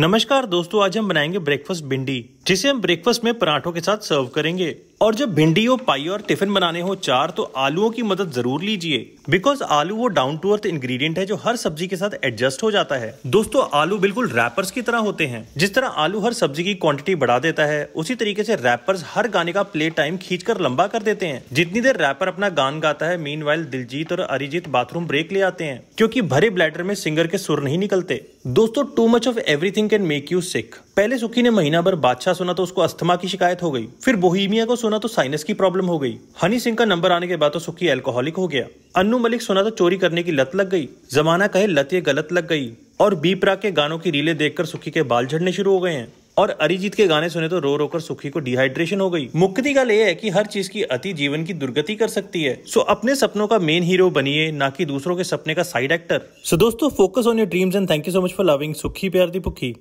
नमस्कार दोस्तों आज हम बनाएंगे ब्रेकफास्ट भिंडी जिसे हम ब्रेकफास्ट में पराठों के साथ सर्व करेंगे और जब भिंडी हो पाई और टिफिन बनाने हो चार तो आलूओं की मदद जरूर लीजिए बिकॉज आलू वो डाउन टू अर्थ इंग्रेडिएंट है जो हर सब्जी के साथ एडजस्ट हो जाता है दोस्तों आलू बिल्कुल रैपर्स की तरह होते हैं जिस तरह आलू हर सब्जी की क्वांटिटी बढ़ा देता है उसी तरीके से रैपर्स हर गाने का प्ले टाइम खींच कर लंबा कर देते हैं जितनी देर रैपर अपना गान गाता है मीन दिलजीत और अरिजीत बाथरूम ब्रेक ले आते हैं क्योंकि भरे ब्लैटर में सिंगर के सुर नहीं निकलते दोस्तों too much of everything can make you sick पहले सुखी ने महीना भर बादशाह सुना तो उसको अस्थमा की शिकायत हो गई फिर बोहिमिया को सुना तो साइनस की प्रॉब्लम हो गई हनी सिंह का नंबर आने के बाद तो सुखी एल्कोहलिक हो गया अन्नू मलिक सुना तो चोरी करने की लत लग गई जमाना कहे लत ये गलत लग गई और बीपरा के गानों की रीले देखकर सुखी के बाल झड़ने शुरू हो गए हैं और अरिजीत के गाने सुने तो रो रो कर सुखी को डिहाइड्रेशन हो गई मुक्ति का गल यह है कि हर चीज की अति जीवन की दुर्गति कर सकती है सो अपने सपनों का मेन हीरो बनिए ना कि दूसरों के सपने का साइड एक्टर सो दोस्तों focus on your dreams and thank you so much for loving Sukhi प्यार दी भुखी